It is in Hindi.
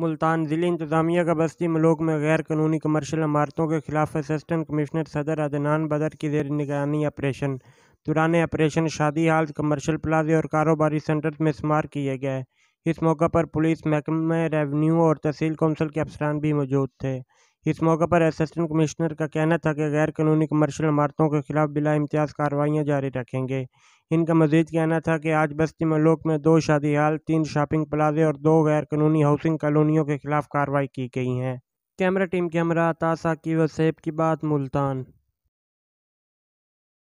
मुल्तान ज़िले इंतज़ामिया का बस्ती मलोक में गैर कानूनी कमर्शल इमारतों के खिलाफ असिस्टेंट कमिश्नर सदर अदनान बदर की जेर निगरानी ऑपरेशन दौरान ऑपरेशन शादी हाल कमर्शल प्लाजे और कारोबारी सेंटर में शुमार किए गए इस मौका पर पुलिस महकमे रेवन्यू और तहसील कौंसिल के अफसरान भी मौजूद थे इस मौके पर असिस्टेंट कमिश्नर का कहना था कि गैर कानूनी कमर्शल इमारतों के खिलाफ बिला इम्तियाज कार्रवाइयाँ जारी रखेंगे इनका मजीद कहना था कि आज बस्ती मलोक में दो शादी हाल तीन शॉपिंग प्लाजे और दो गैर कानूनी हाउसिंग कॉलोनियों के खिलाफ कार्रवाई की गई हैं कैमरा टीम के हमरा तासा की व सेब की बात मुल्तान